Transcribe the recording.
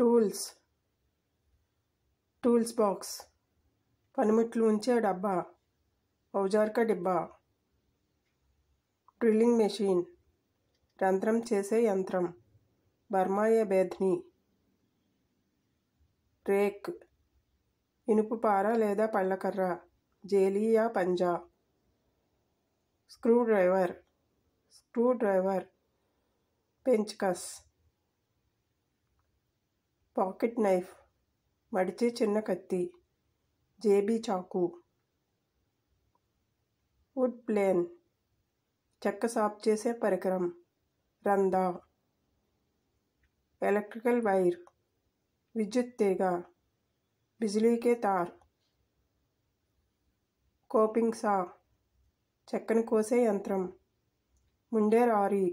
tools tools box పనిముట్లు ఉంచే డబ్బా ఔజార్క డిబ్బా డ్రిల్లింగ్ మెషిన్ రంధ్రం చేసే యంత్రం బర్మాయ బేధ్ని రేక్ ఇనుపు పార లేదా పళ్ళకర్ర జేలియా పంజా స్క్రూ డ్రైవర్ స్క్రూ డ్రైవర్ పెంచ్కస్ పాకెట్ నైఫ్ మడిచే చిన్న కత్తి జేబీ చాకు వుడ్ ప్లేన్ చెక్క సాప్ చేసే పరికరం రందా ఎలక్ట్రికల్ వైర్ విద్యుత్ తీగ బిజిలీ కే తార్ కోపింగ్ సా చెక్కను కోసే యంత్రం ముండే రారీ